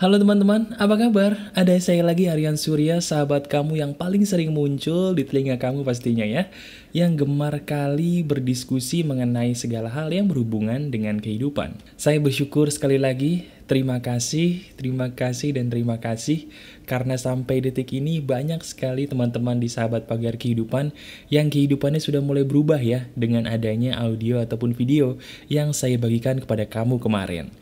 Halo teman-teman, apa kabar? Ada saya lagi Aryan Surya, sahabat kamu yang paling sering muncul di telinga kamu pastinya ya. Yang gemar kali berdiskusi mengenai segala hal yang berhubungan dengan kehidupan. Saya bersyukur sekali lagi, terima kasih, terima kasih, dan terima kasih. Karena sampai detik ini banyak sekali teman-teman di sahabat pagar kehidupan yang kehidupannya sudah mulai berubah ya dengan adanya audio ataupun video yang saya bagikan kepada kamu kemarin.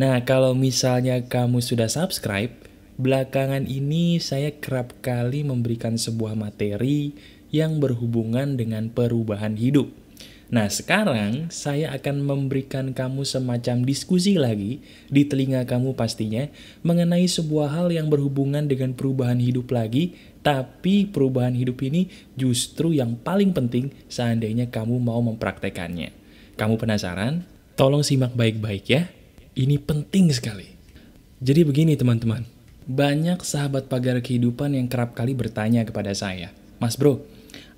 Nah, kalau misalnya kamu sudah subscribe, belakangan ini saya kerap kali memberikan sebuah materi yang berhubungan dengan perubahan hidup. Nah, sekarang saya akan memberikan kamu semacam diskusi lagi di telinga kamu pastinya mengenai sebuah hal yang berhubungan dengan perubahan hidup lagi, tapi perubahan hidup ini justru yang paling penting seandainya kamu mau mempraktekannya. Kamu penasaran? Tolong simak baik-baik ya. Ini penting sekali. Jadi begini teman-teman, banyak sahabat pagar kehidupan yang kerap kali bertanya kepada saya, Mas Bro,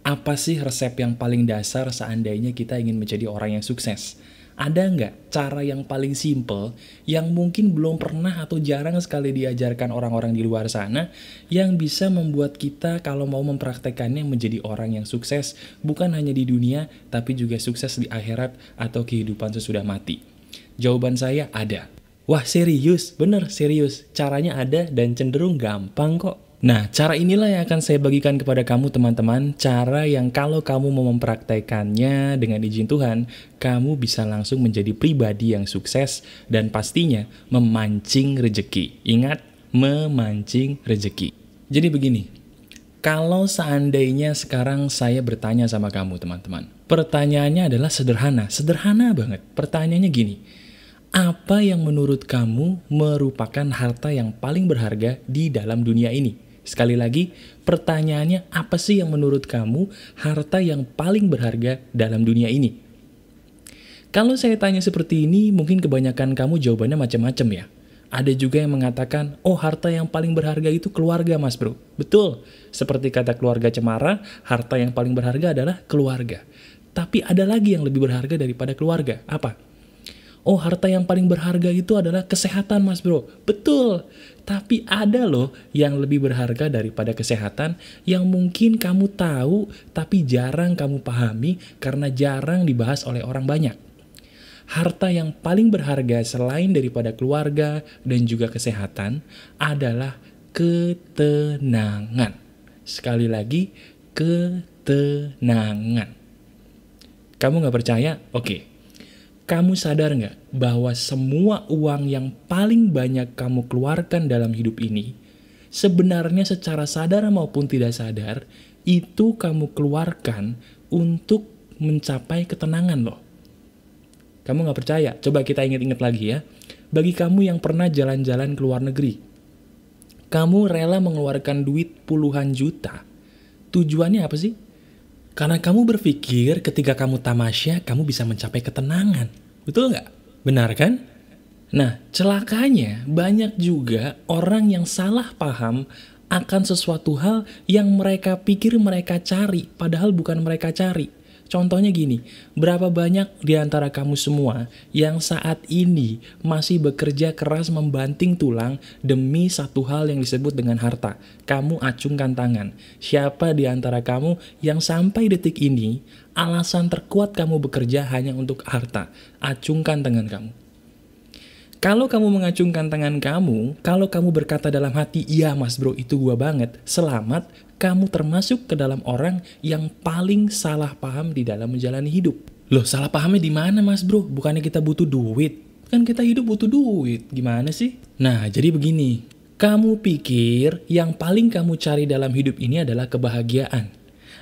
apa sih resep yang paling dasar seandainya kita ingin menjadi orang yang sukses? Ada nggak cara yang paling simple yang mungkin belum pernah atau jarang sekali diajarkan orang-orang di luar sana yang bisa membuat kita kalau mau mempraktekannya menjadi orang yang sukses bukan hanya di dunia tapi juga sukses di akhirat atau kehidupan sesudah mati? Jawaban saya ada. Wah serius, bener serius. Caranya ada dan cenderung gampang kok. Nah, cara inilah yang akan saya bagikan kepada kamu teman-teman, cara yang kalau kamu mau mempraktekannya dengan izin Tuhan, kamu bisa langsung menjadi pribadi yang sukses dan pastinya memancing rejeki. Ingat, memancing rejeki. Jadi begini, kalau seandainya sekarang saya bertanya sama kamu teman-teman, pertanyaannya adalah sederhana, sederhana banget. Pertanyaannya gini, apa yang menurut kamu merupakan harta yang paling berharga di dalam dunia ini? Sekali lagi, pertanyaannya apa sih yang menurut kamu harta yang paling berharga dalam dunia ini? Kalau saya tanya seperti ini, mungkin kebanyakan kamu jawabannya macam-macam ya. Ada juga yang mengatakan, oh harta yang paling berharga itu keluarga mas bro. Betul, seperti kata keluarga cemara, harta yang paling berharga adalah keluarga. Tapi ada lagi yang lebih berharga daripada keluarga, apa? Oh harta yang paling berharga itu adalah kesehatan mas bro. Betul, tapi ada loh yang lebih berharga daripada kesehatan yang mungkin kamu tahu tapi jarang kamu pahami karena jarang dibahas oleh orang banyak harta yang paling berharga selain daripada keluarga dan juga kesehatan adalah ketenangan. Sekali lagi, ketenangan. Kamu nggak percaya? Oke. Kamu sadar nggak bahwa semua uang yang paling banyak kamu keluarkan dalam hidup ini, sebenarnya secara sadar maupun tidak sadar, itu kamu keluarkan untuk mencapai ketenangan loh. Kamu nggak percaya? Coba kita ingat-ingat lagi ya. Bagi kamu yang pernah jalan-jalan ke luar negeri, kamu rela mengeluarkan duit puluhan juta. Tujuannya apa sih? Karena kamu berpikir ketika kamu tamasya, kamu bisa mencapai ketenangan. Betul nggak? Benar kan? Nah, celakanya banyak juga orang yang salah paham akan sesuatu hal yang mereka pikir mereka cari, padahal bukan mereka cari. Contohnya gini, berapa banyak di antara kamu semua yang saat ini masih bekerja keras membanting tulang demi satu hal yang disebut dengan harta? Kamu acungkan tangan. Siapa di antara kamu yang sampai detik ini alasan terkuat kamu bekerja hanya untuk harta? Acungkan tangan kamu. Kalau kamu mengacungkan tangan kamu, kalau kamu berkata dalam hati, iya mas bro itu gua banget, selamat, kamu termasuk ke dalam orang yang paling salah paham di dalam menjalani hidup. Loh, salah pahamnya di mana, Mas Bro? Bukannya kita butuh duit? Kan kita hidup butuh duit. Gimana sih? Nah, jadi begini. Kamu pikir yang paling kamu cari dalam hidup ini adalah kebahagiaan.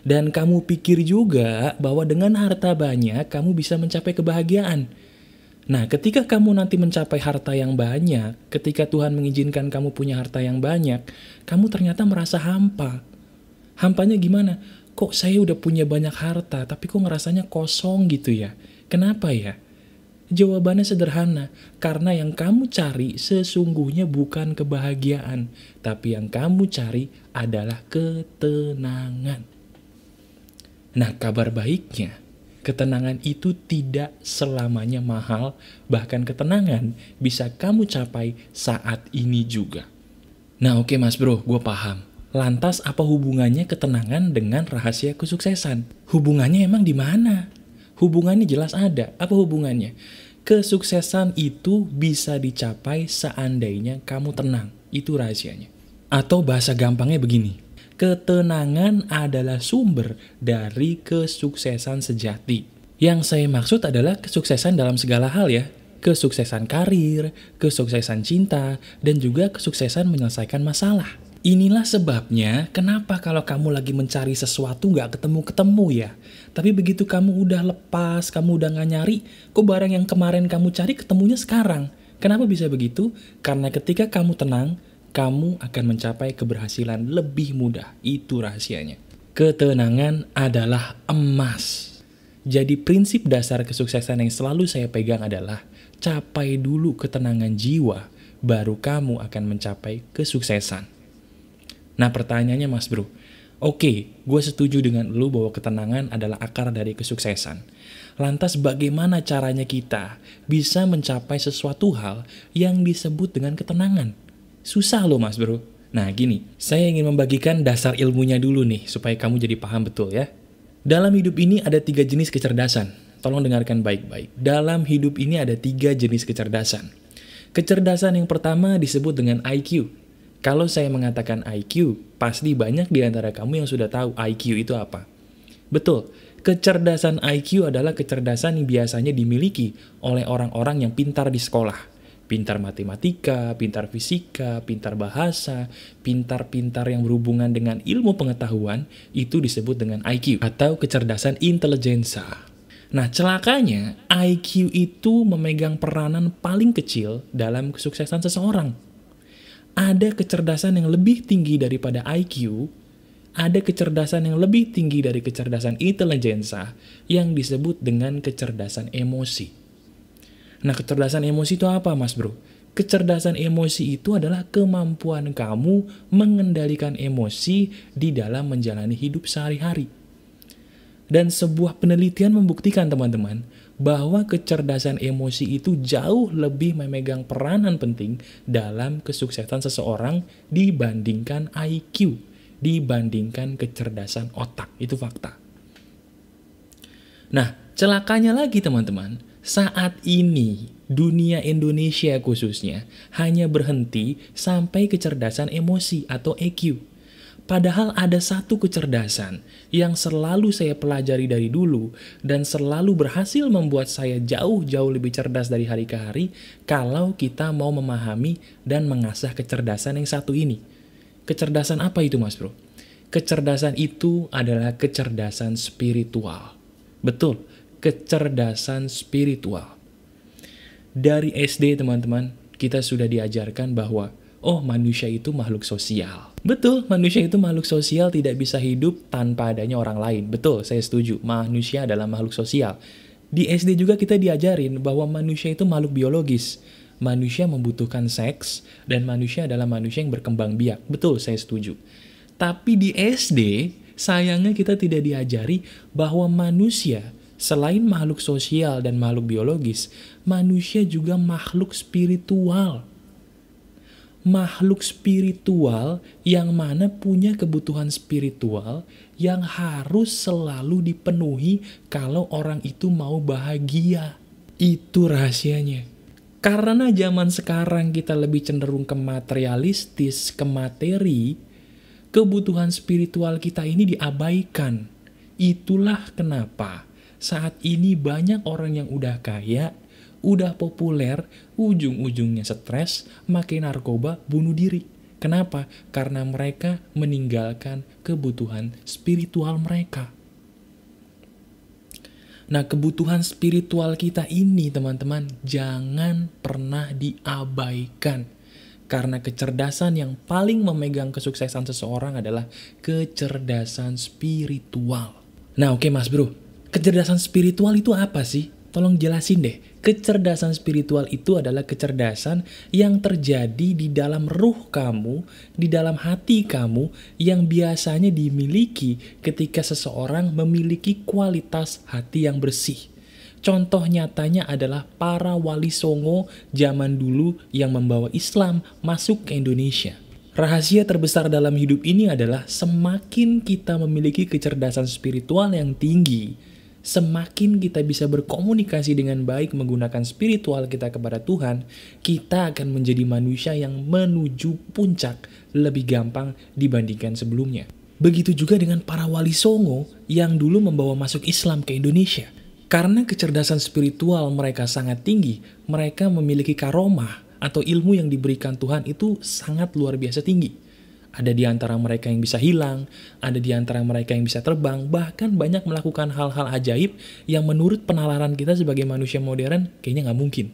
Dan kamu pikir juga bahwa dengan harta banyak kamu bisa mencapai kebahagiaan. Nah, ketika kamu nanti mencapai harta yang banyak, ketika Tuhan mengizinkan kamu punya harta yang banyak, kamu ternyata merasa hampa Hampanya gimana? Kok saya udah punya banyak harta, tapi kok ngerasanya kosong gitu ya? Kenapa ya? Jawabannya sederhana, karena yang kamu cari sesungguhnya bukan kebahagiaan, tapi yang kamu cari adalah ketenangan. Nah, kabar baiknya, ketenangan itu tidak selamanya mahal, bahkan ketenangan bisa kamu capai saat ini juga. Nah oke okay, mas bro, gue paham. Lantas apa hubungannya ketenangan dengan rahasia kesuksesan? Hubungannya emang di mana? Hubungannya jelas ada. Apa hubungannya? Kesuksesan itu bisa dicapai seandainya kamu tenang. Itu rahasianya. Atau bahasa gampangnya begini. Ketenangan adalah sumber dari kesuksesan sejati. Yang saya maksud adalah kesuksesan dalam segala hal ya. Kesuksesan karir, kesuksesan cinta, dan juga kesuksesan menyelesaikan masalah. Inilah sebabnya kenapa kalau kamu lagi mencari sesuatu nggak ketemu-ketemu ya. Tapi begitu kamu udah lepas, kamu udah nggak nyari, kok barang yang kemarin kamu cari ketemunya sekarang. Kenapa bisa begitu? Karena ketika kamu tenang, kamu akan mencapai keberhasilan lebih mudah. Itu rahasianya. Ketenangan adalah emas. Jadi prinsip dasar kesuksesan yang selalu saya pegang adalah capai dulu ketenangan jiwa, baru kamu akan mencapai kesuksesan. Nah pertanyaannya mas bro, oke okay, gue setuju dengan lu bahwa ketenangan adalah akar dari kesuksesan. Lantas bagaimana caranya kita bisa mencapai sesuatu hal yang disebut dengan ketenangan? Susah loh mas bro. Nah gini, saya ingin membagikan dasar ilmunya dulu nih supaya kamu jadi paham betul ya. Dalam hidup ini ada tiga jenis kecerdasan. Tolong dengarkan baik-baik. Dalam hidup ini ada tiga jenis kecerdasan. Kecerdasan yang pertama disebut dengan IQ kalau saya mengatakan IQ, pasti banyak di antara kamu yang sudah tahu IQ itu apa. Betul, kecerdasan IQ adalah kecerdasan yang biasanya dimiliki oleh orang-orang yang pintar di sekolah. Pintar matematika, pintar fisika, pintar bahasa, pintar-pintar yang berhubungan dengan ilmu pengetahuan, itu disebut dengan IQ atau kecerdasan intelijensa. Nah, celakanya IQ itu memegang peranan paling kecil dalam kesuksesan seseorang ada kecerdasan yang lebih tinggi daripada IQ, ada kecerdasan yang lebih tinggi dari kecerdasan intelijensa yang disebut dengan kecerdasan emosi. Nah, kecerdasan emosi itu apa, Mas Bro? Kecerdasan emosi itu adalah kemampuan kamu mengendalikan emosi di dalam menjalani hidup sehari-hari. Dan sebuah penelitian membuktikan, teman-teman, bahwa kecerdasan emosi itu jauh lebih memegang peranan penting dalam kesuksesan seseorang dibandingkan IQ, dibandingkan kecerdasan otak. Itu fakta. Nah, celakanya lagi teman-teman, saat ini dunia Indonesia khususnya hanya berhenti sampai kecerdasan emosi atau EQ Padahal ada satu kecerdasan yang selalu saya pelajari dari dulu dan selalu berhasil membuat saya jauh-jauh lebih cerdas dari hari ke hari kalau kita mau memahami dan mengasah kecerdasan yang satu ini. Kecerdasan apa itu mas bro? Kecerdasan itu adalah kecerdasan spiritual. Betul, kecerdasan spiritual. Dari SD teman-teman, kita sudah diajarkan bahwa, oh manusia itu makhluk sosial Betul, manusia itu makhluk sosial tidak bisa hidup tanpa adanya orang lain. Betul, saya setuju. Manusia adalah makhluk sosial. Di SD juga kita diajarin bahwa manusia itu makhluk biologis. Manusia membutuhkan seks dan manusia adalah manusia yang berkembang biak. Betul, saya setuju. Tapi di SD, sayangnya kita tidak diajari bahwa manusia selain makhluk sosial dan makhluk biologis, manusia juga makhluk spiritual makhluk spiritual yang mana punya kebutuhan spiritual yang harus selalu dipenuhi kalau orang itu mau bahagia. Itu rahasianya. Karena zaman sekarang kita lebih cenderung ke materialistis, ke materi, kebutuhan spiritual kita ini diabaikan. Itulah kenapa saat ini banyak orang yang udah kaya udah populer, ujung-ujungnya stres, makin narkoba, bunuh diri. Kenapa? Karena mereka meninggalkan kebutuhan spiritual mereka. Nah, kebutuhan spiritual kita ini, teman-teman, jangan pernah diabaikan. Karena kecerdasan yang paling memegang kesuksesan seseorang adalah kecerdasan spiritual. Nah, oke okay, mas bro, kecerdasan spiritual itu apa sih? Tolong jelasin deh Kecerdasan spiritual itu adalah kecerdasan yang terjadi di dalam ruh kamu, di dalam hati kamu, yang biasanya dimiliki ketika seseorang memiliki kualitas hati yang bersih. Contoh nyatanya adalah para wali songo zaman dulu yang membawa Islam masuk ke Indonesia. Rahasia terbesar dalam hidup ini adalah semakin kita memiliki kecerdasan spiritual yang tinggi, Semakin kita bisa berkomunikasi dengan baik menggunakan spiritual kita kepada Tuhan, kita akan menjadi manusia yang menuju puncak lebih gampang dibandingkan sebelumnya. Begitu juga dengan para wali Songo yang dulu membawa masuk Islam ke Indonesia. Karena kecerdasan spiritual mereka sangat tinggi, mereka memiliki karomah atau ilmu yang diberikan Tuhan itu sangat luar biasa tinggi ada di antara mereka yang bisa hilang, ada di antara mereka yang bisa terbang, bahkan banyak melakukan hal-hal ajaib yang menurut penalaran kita sebagai manusia modern kayaknya nggak mungkin.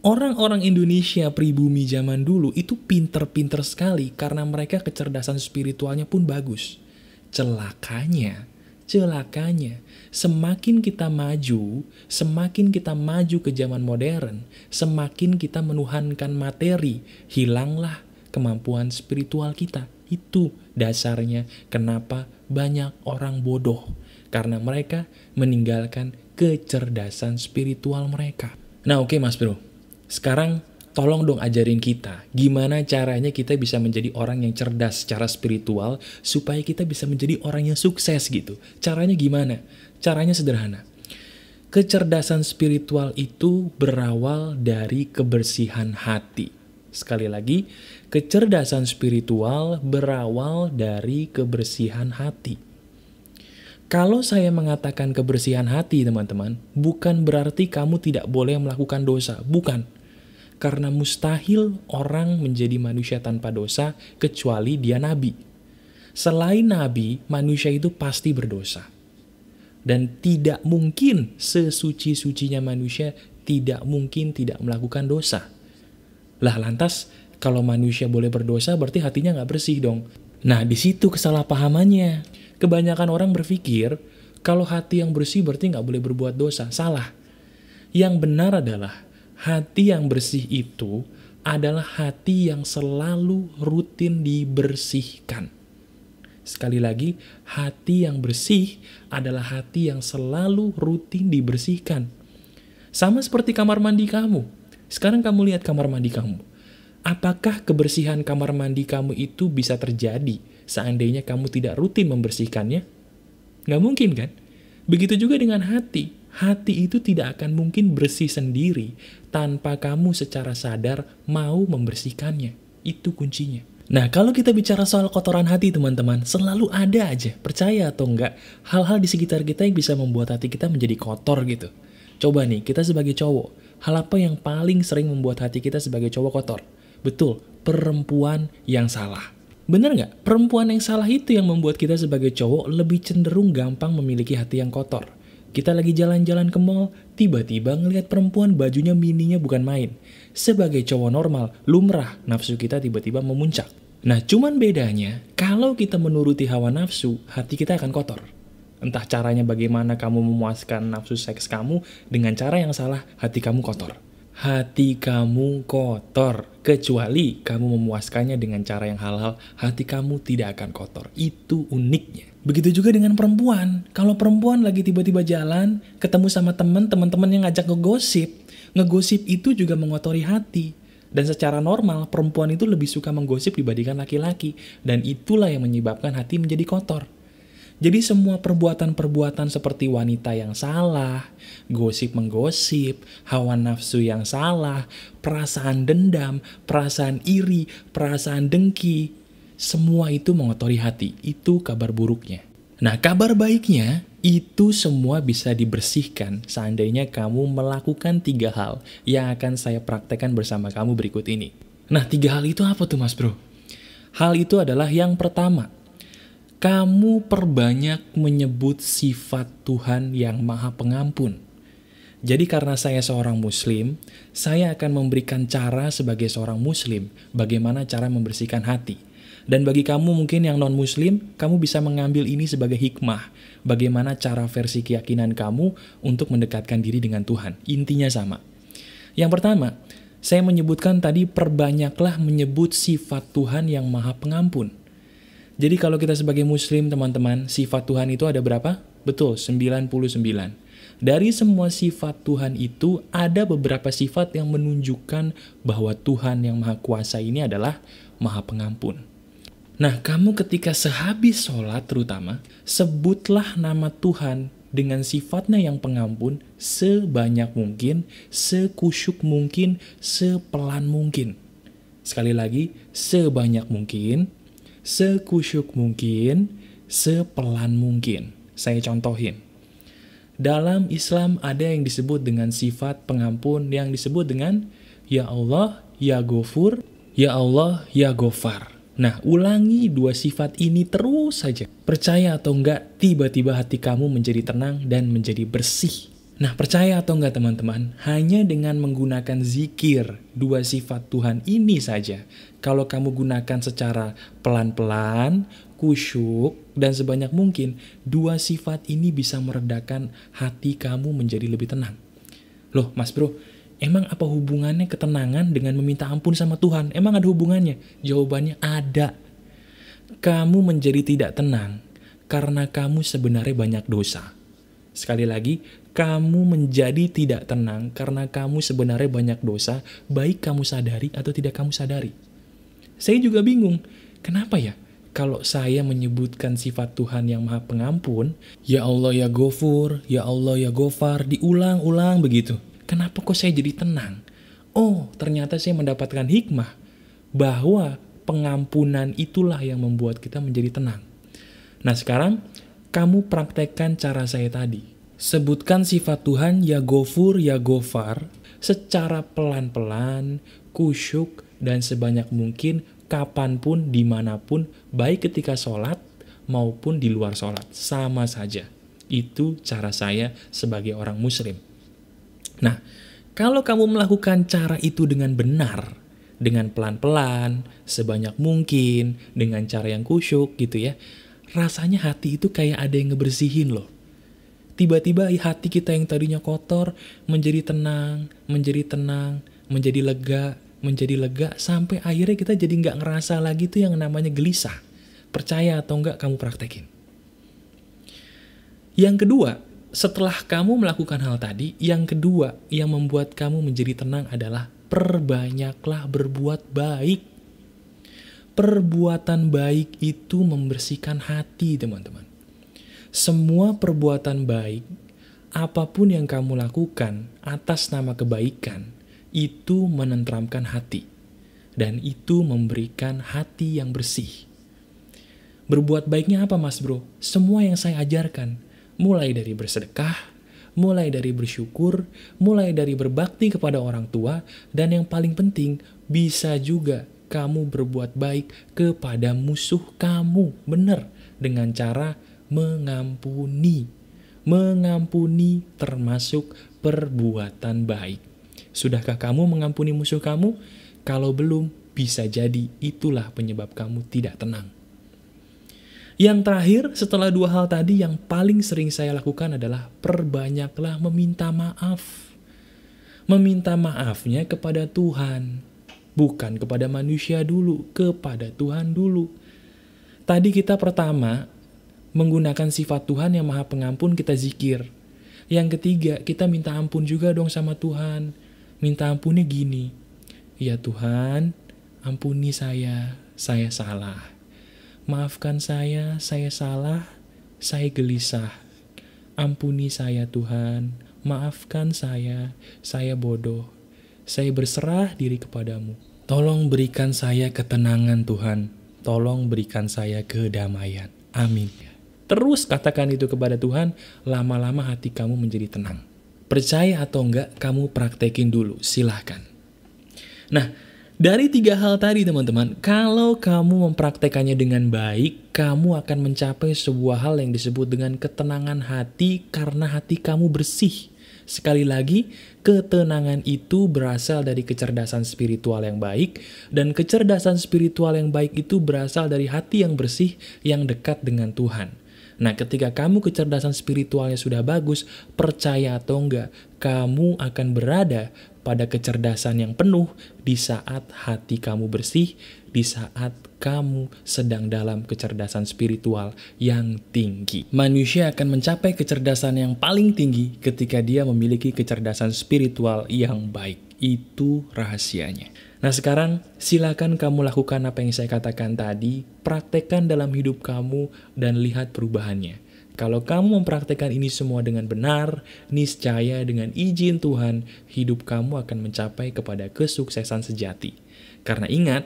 Orang-orang Indonesia pribumi zaman dulu itu pinter-pinter sekali karena mereka kecerdasan spiritualnya pun bagus. Celakanya, celakanya, semakin kita maju, semakin kita maju ke zaman modern, semakin kita menuhankan materi, hilanglah kemampuan spiritual kita. Itu dasarnya kenapa banyak orang bodoh. Karena mereka meninggalkan kecerdasan spiritual mereka. Nah oke okay, mas bro, sekarang tolong dong ajarin kita gimana caranya kita bisa menjadi orang yang cerdas secara spiritual supaya kita bisa menjadi orang yang sukses gitu. Caranya gimana? Caranya sederhana. Kecerdasan spiritual itu berawal dari kebersihan hati. Sekali lagi, Kecerdasan spiritual berawal dari kebersihan hati. Kalau saya mengatakan kebersihan hati, teman-teman, bukan berarti kamu tidak boleh melakukan dosa, bukan. Karena mustahil orang menjadi manusia tanpa dosa kecuali dia nabi. Selain nabi, manusia itu pasti berdosa. Dan tidak mungkin sesuci-sucinya manusia tidak mungkin tidak melakukan dosa. Lah lantas kalau manusia boleh berdosa, berarti hatinya nggak bersih dong. Nah, di situ kesalahpahamannya. Kebanyakan orang berpikir, kalau hati yang bersih berarti nggak boleh berbuat dosa. Salah. Yang benar adalah, hati yang bersih itu adalah hati yang selalu rutin dibersihkan. Sekali lagi, hati yang bersih adalah hati yang selalu rutin dibersihkan. Sama seperti kamar mandi kamu. Sekarang kamu lihat kamar mandi kamu. Apakah kebersihan kamar mandi kamu itu bisa terjadi seandainya kamu tidak rutin membersihkannya? Nggak mungkin kan? Begitu juga dengan hati. Hati itu tidak akan mungkin bersih sendiri tanpa kamu secara sadar mau membersihkannya. Itu kuncinya. Nah, kalau kita bicara soal kotoran hati, teman-teman, selalu ada aja, percaya atau enggak, hal-hal di sekitar kita yang bisa membuat hati kita menjadi kotor gitu. Coba nih, kita sebagai cowok, hal apa yang paling sering membuat hati kita sebagai cowok kotor? Betul, perempuan yang salah. Bener nggak? Perempuan yang salah itu yang membuat kita sebagai cowok lebih cenderung gampang memiliki hati yang kotor. Kita lagi jalan-jalan ke mall, tiba-tiba ngelihat perempuan bajunya mininya bukan main. Sebagai cowok normal, lumrah nafsu kita tiba-tiba memuncak. Nah, cuman bedanya, kalau kita menuruti hawa nafsu, hati kita akan kotor. Entah caranya bagaimana kamu memuaskan nafsu seks kamu, dengan cara yang salah, hati kamu kotor hati kamu kotor. Kecuali kamu memuaskannya dengan cara yang halal, hati kamu tidak akan kotor. Itu uniknya. Begitu juga dengan perempuan. Kalau perempuan lagi tiba-tiba jalan, ketemu sama temen, teman yang ngajak ngegosip. Ngegosip itu juga mengotori hati. Dan secara normal, perempuan itu lebih suka menggosip dibandingkan laki-laki. Dan itulah yang menyebabkan hati menjadi kotor. Jadi semua perbuatan-perbuatan seperti wanita yang salah, gosip menggosip, hawa nafsu yang salah, perasaan dendam, perasaan iri, perasaan dengki, semua itu mengotori hati. Itu kabar buruknya. Nah, kabar baiknya itu semua bisa dibersihkan seandainya kamu melakukan tiga hal yang akan saya praktekkan bersama kamu berikut ini. Nah, tiga hal itu apa tuh mas bro? Hal itu adalah yang pertama, kamu perbanyak menyebut sifat Tuhan yang maha pengampun. Jadi karena saya seorang muslim, saya akan memberikan cara sebagai seorang muslim bagaimana cara membersihkan hati. Dan bagi kamu mungkin yang non-muslim, kamu bisa mengambil ini sebagai hikmah. Bagaimana cara versi keyakinan kamu untuk mendekatkan diri dengan Tuhan. Intinya sama. Yang pertama, saya menyebutkan tadi perbanyaklah menyebut sifat Tuhan yang maha pengampun. Jadi kalau kita sebagai muslim teman-teman, sifat Tuhan itu ada berapa? Betul, 99. Dari semua sifat Tuhan itu, ada beberapa sifat yang menunjukkan bahwa Tuhan yang Maha Kuasa ini adalah Maha Pengampun. Nah, kamu ketika sehabis sholat terutama, sebutlah nama Tuhan dengan sifatnya yang pengampun sebanyak mungkin, sekusuk mungkin, sepelan mungkin. Sekali lagi, sebanyak mungkin, sekusyuk mungkin, sepelan mungkin. Saya contohin. Dalam Islam ada yang disebut dengan sifat pengampun yang disebut dengan Ya Allah, Ya Gofur, Ya Allah, Ya Gofar. Nah, ulangi dua sifat ini terus saja. Percaya atau enggak, tiba-tiba hati kamu menjadi tenang dan menjadi bersih. Nah, percaya atau enggak teman-teman, hanya dengan menggunakan zikir, dua sifat Tuhan ini saja, kalau kamu gunakan secara pelan-pelan, kusyuk, dan sebanyak mungkin, dua sifat ini bisa meredakan hati kamu menjadi lebih tenang. Loh, mas bro, emang apa hubungannya ketenangan dengan meminta ampun sama Tuhan? Emang ada hubungannya? Jawabannya ada. Kamu menjadi tidak tenang karena kamu sebenarnya banyak dosa. Sekali lagi, kamu menjadi tidak tenang karena kamu sebenarnya banyak dosa, baik kamu sadari atau tidak kamu sadari. Saya juga bingung, kenapa ya? Kalau saya menyebutkan sifat Tuhan yang maha pengampun, Ya Allah ya Gofur, Ya Allah ya Gofar, diulang-ulang begitu. Kenapa kok saya jadi tenang? Oh, ternyata saya mendapatkan hikmah bahwa pengampunan itulah yang membuat kita menjadi tenang. Nah sekarang, kamu praktekkan cara saya tadi Sebutkan sifat Tuhan ya Gofur ya Gofar secara pelan-pelan, kusyuk, dan sebanyak mungkin kapanpun, dimanapun, baik ketika sholat maupun di luar sholat. Sama saja. Itu cara saya sebagai orang muslim. Nah, kalau kamu melakukan cara itu dengan benar, dengan pelan-pelan, sebanyak mungkin, dengan cara yang kusyuk gitu ya, rasanya hati itu kayak ada yang ngebersihin loh Tiba-tiba hati kita yang tadinya kotor menjadi tenang, menjadi tenang, menjadi lega, menjadi lega sampai akhirnya kita jadi nggak ngerasa lagi tuh yang namanya gelisah. Percaya atau nggak kamu praktekin. Yang kedua, setelah kamu melakukan hal tadi, yang kedua yang membuat kamu menjadi tenang adalah perbanyaklah berbuat baik. Perbuatan baik itu membersihkan hati, teman-teman semua perbuatan baik, apapun yang kamu lakukan atas nama kebaikan, itu menenteramkan hati. Dan itu memberikan hati yang bersih. Berbuat baiknya apa mas bro? Semua yang saya ajarkan. Mulai dari bersedekah, mulai dari bersyukur, mulai dari berbakti kepada orang tua, dan yang paling penting, bisa juga kamu berbuat baik kepada musuh kamu, benar, dengan cara mengampuni. Mengampuni termasuk perbuatan baik. Sudahkah kamu mengampuni musuh kamu? Kalau belum, bisa jadi itulah penyebab kamu tidak tenang. Yang terakhir, setelah dua hal tadi, yang paling sering saya lakukan adalah perbanyaklah meminta maaf. Meminta maafnya kepada Tuhan, bukan kepada manusia dulu, kepada Tuhan dulu. Tadi kita pertama Menggunakan sifat Tuhan yang maha pengampun kita zikir. Yang ketiga, kita minta ampun juga dong sama Tuhan. Minta ampunnya gini. Ya Tuhan, ampuni saya, saya salah. Maafkan saya, saya salah, saya gelisah. Ampuni saya Tuhan, maafkan saya, saya bodoh. Saya berserah diri kepadamu. Tolong berikan saya ketenangan Tuhan. Tolong berikan saya kedamaian. Amin. Terus katakan itu kepada Tuhan, lama-lama hati kamu menjadi tenang. Percaya atau enggak, kamu praktekin dulu, silahkan. Nah, dari tiga hal tadi teman-teman, kalau kamu mempraktekannya dengan baik, kamu akan mencapai sebuah hal yang disebut dengan ketenangan hati karena hati kamu bersih. Sekali lagi, ketenangan itu berasal dari kecerdasan spiritual yang baik, dan kecerdasan spiritual yang baik itu berasal dari hati yang bersih yang dekat dengan Tuhan. Nah, ketika kamu kecerdasan spiritualnya sudah bagus, percaya atau enggak, kamu akan berada pada kecerdasan yang penuh di saat hati kamu bersih, di saat kamu sedang dalam kecerdasan spiritual yang tinggi. Manusia akan mencapai kecerdasan yang paling tinggi ketika dia memiliki kecerdasan spiritual yang baik. Itu rahasianya. Nah sekarang silakan kamu lakukan apa yang saya katakan tadi, praktekkan dalam hidup kamu dan lihat perubahannya. Kalau kamu mempraktekkan ini semua dengan benar, niscaya dengan izin Tuhan, hidup kamu akan mencapai kepada kesuksesan sejati. Karena ingat,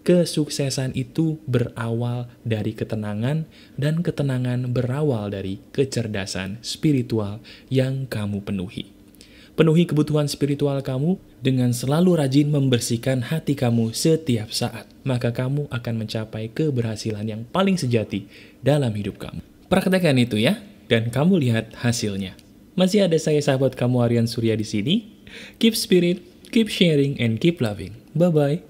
kesuksesan itu berawal dari ketenangan dan ketenangan berawal dari kecerdasan spiritual yang kamu penuhi. Penuhi kebutuhan spiritual kamu dengan selalu rajin membersihkan hati kamu setiap saat. Maka kamu akan mencapai keberhasilan yang paling sejati dalam hidup kamu. Praktekan itu ya, dan kamu lihat hasilnya. Masih ada saya sahabat kamu Aryan Surya di sini. Keep spirit, keep sharing, and keep loving. Bye-bye.